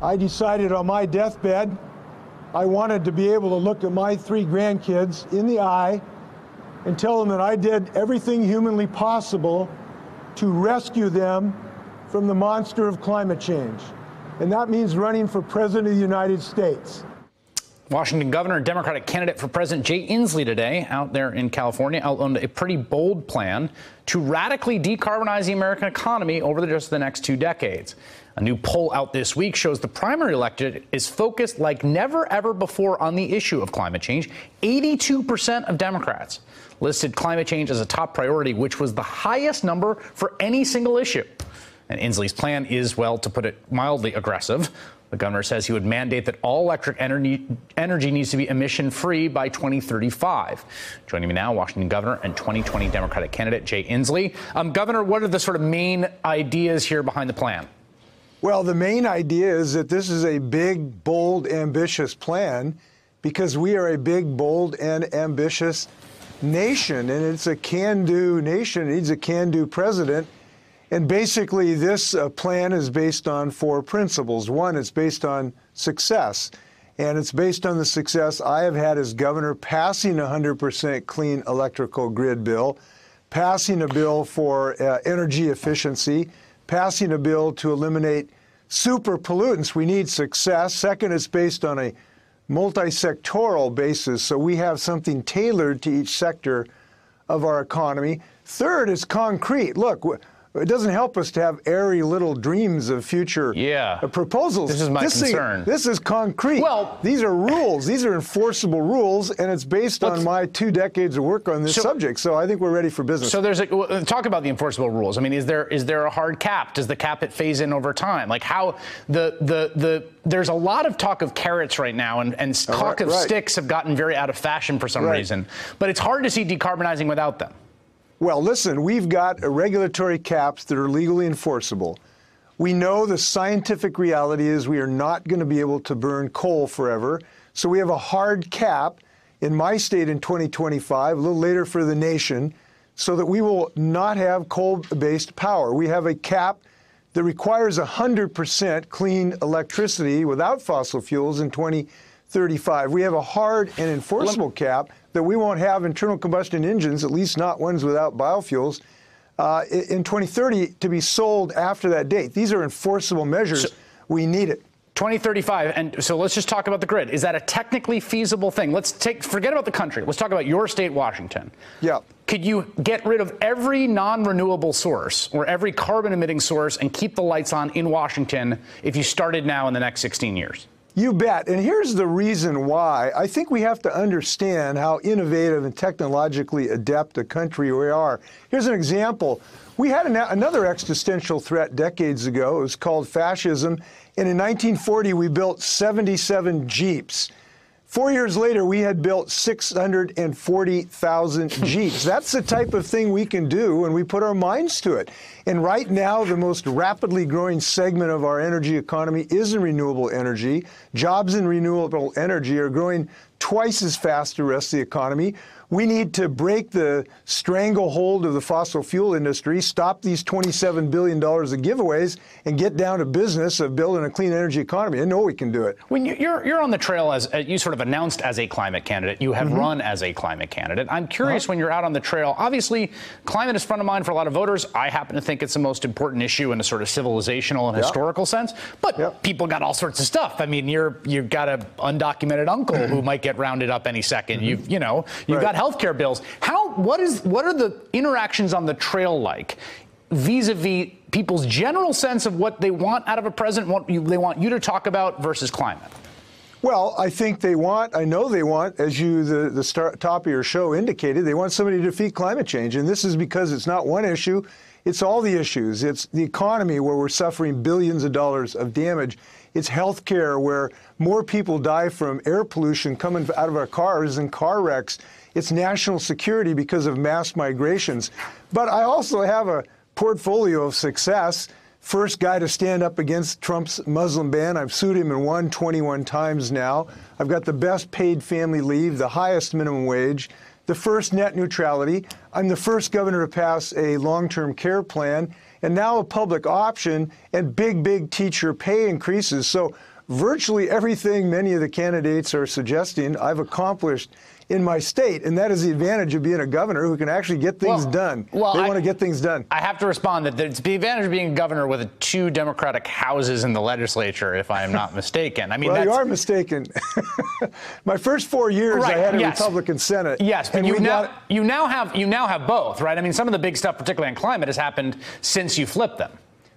I decided on my deathbed, I wanted to be able to look at my three grandkids in the eye and tell them that I did everything humanly possible to rescue them from the monster of climate change. And that means running for President of the United States. Washington governor and Democratic candidate for president Jay Inslee today out there in California outlined a pretty bold plan to radically decarbonize the American economy over the, just the next two decades. A new poll out this week shows the primary electorate is focused like never ever before on the issue of climate change. 82% of Democrats listed climate change as a top priority, which was the highest number for any single issue. And Inslee's plan is, well, to put it mildly aggressive, the governor says he would mandate that all electric energy, energy needs to be emission free by 2035. Joining me now, Washington Governor and 2020 Democratic candidate Jay Inslee. Um, governor, what are the sort of main ideas here behind the plan? Well, the main idea is that this is a big, bold, ambitious plan because we are a big, bold, and ambitious nation. And it's a can do nation. It needs a can do president. And basically, this uh, plan is based on four principles. One, it's based on success, and it's based on the success I have had as governor passing a 100% clean electrical grid bill, passing a bill for uh, energy efficiency, passing a bill to eliminate super pollutants. We need success. Second, it's based on a multi-sectoral basis, so we have something tailored to each sector of our economy. Third, it's concrete. Look it doesn't help us to have airy little dreams of future yeah. Uh, proposals. This is my this concern. Thing, this is concrete. Well, these are rules. These are enforceable rules, and it's based on my two decades of work on this so, subject. So I think we're ready for business. So there's a, talk about the enforceable rules. I mean, is there is there a hard cap? Does the cap it phase in over time? Like how the the the there's a lot of talk of carrots right now, and and talk right, of right. sticks have gotten very out of fashion for some right. reason. But it's hard to see decarbonizing without them. Well, listen, we've got regulatory caps that are legally enforceable. We know the scientific reality is we are not going to be able to burn coal forever. So we have a hard cap in my state in 2025, a little later for the nation, so that we will not have coal based power. We have a cap that requires 100% clean electricity without fossil fuels in 2025. 35. We have a hard and enforceable cap that we won't have internal combustion engines, at least not ones without biofuels, uh, in 2030 to be sold after that date. These are enforceable measures. So, we need it. 2035, and so let's just talk about the grid. Is that a technically feasible thing? Let's take forget about the country. Let's talk about your state, Washington. Yeah. Could you get rid of every non-renewable source or every carbon-emitting source and keep the lights on in Washington if you started now in the next 16 years? You bet. And here's the reason why. I think we have to understand how innovative and technologically adept a country we are. Here's an example. We had an, another existential threat decades ago. It was called fascism. And in 1940, we built 77 Jeeps. Four years later, we had built 640,000 Jeeps. That's the type of thing we can do when we put our minds to it. And right now, the most rapidly growing segment of our energy economy is in renewable energy. Jobs in renewable energy are growing twice as fast to rest the economy. We need to break the stranglehold of the fossil fuel industry, stop these $27 billion of giveaways, and get down to business of building a clean energy economy. I know we can do it. When you're, you're on the trail, as uh, you sort of announced as a climate candidate, you have mm -hmm. run as a climate candidate. I'm curious -huh. when you're out on the trail, obviously, climate is front of mind for a lot of voters. I happen to think it's the most important issue in a sort of civilizational and yeah. historical sense, but yeah. people got all sorts of stuff. I mean, you're, you've got an undocumented uncle who might get get rounded up any 2nd you mm-hmm. You've, you know, you've right. got healthcare bills. How, what is, what are the interactions on the trail like vis-a-vis people's general sense of what they want out of a president, what you, they want you to talk about versus climate? Well, I think they want, I know they want, as you, the, the start, top of your show indicated, they want somebody to defeat climate change. And this is because it's not one issue, it's all the issues. It's the economy where we're suffering billions of dollars of damage. It's health care where more people die from air pollution coming out of our cars and car wrecks. It's national security because of mass migrations. But I also have a portfolio of success first guy to stand up against Trump's Muslim ban. I've sued him and won 21 times now. I've got the best paid family leave, the highest minimum wage, the first net neutrality. I'm the first governor to pass a long term care plan, and now a public option and big, big teacher pay increases. So virtually everything many of the candidates are suggesting I've accomplished in my state, and that is the advantage of being a governor who can actually get things well, done. Well, they I, want to get things done. I have to respond that it's the advantage of being a governor with two Democratic houses in the legislature, if I am not mistaken. I mean, well, you are mistaken. my first four years, right, I had a yes. Republican Senate. Yes, but you now got, you now have you now have both, right? I mean, some of the big stuff, particularly on climate, has happened since you flipped them.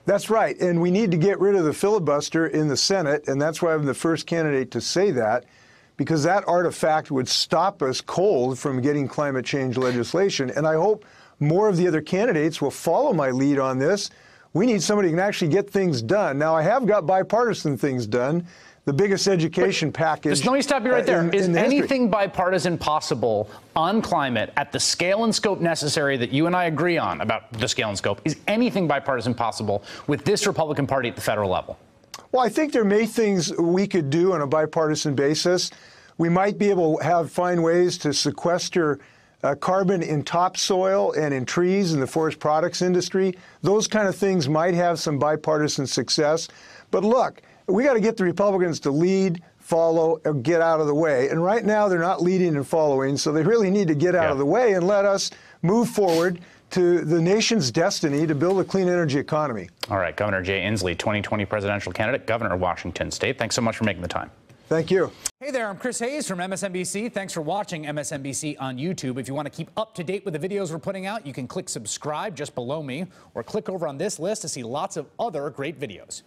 That's right. And we need to get rid of the filibuster in the Senate. And that's why I'm the first candidate to say that, because that artifact would stop us cold from getting climate change legislation. And I hope more of the other candidates will follow my lead on this. We need somebody who can actually get things done. Now, I have got bipartisan things done the biggest education but, package. Just, let me stop you right there. Uh, in, Is in the anything history. bipartisan possible on climate at the scale and scope necessary that you and I agree on about the scale and scope? Is anything bipartisan possible with this Republican Party at the federal level? Well, I think there may things we could do on a bipartisan basis. We might be able to have find ways to sequester uh, carbon in topsoil and in trees and the forest products industry. Those kind of things might have some bipartisan success. But look, we got to get the Republicans to lead, follow, or get out of the way. And right now, they're not leading and following, so they really need to get out yeah. of the way and let us move forward to the nation's destiny to build a clean energy economy. All right, Governor Jay Inslee, 2020 presidential candidate, Governor of Washington State. Thanks so much for making the time. Thank you. Hey there, I'm Chris Hayes from MSNBC. Thanks for watching MSNBC on YouTube. If you want to keep up to date with the videos we're putting out, you can click subscribe just below me or click over on this list to see lots of other great videos.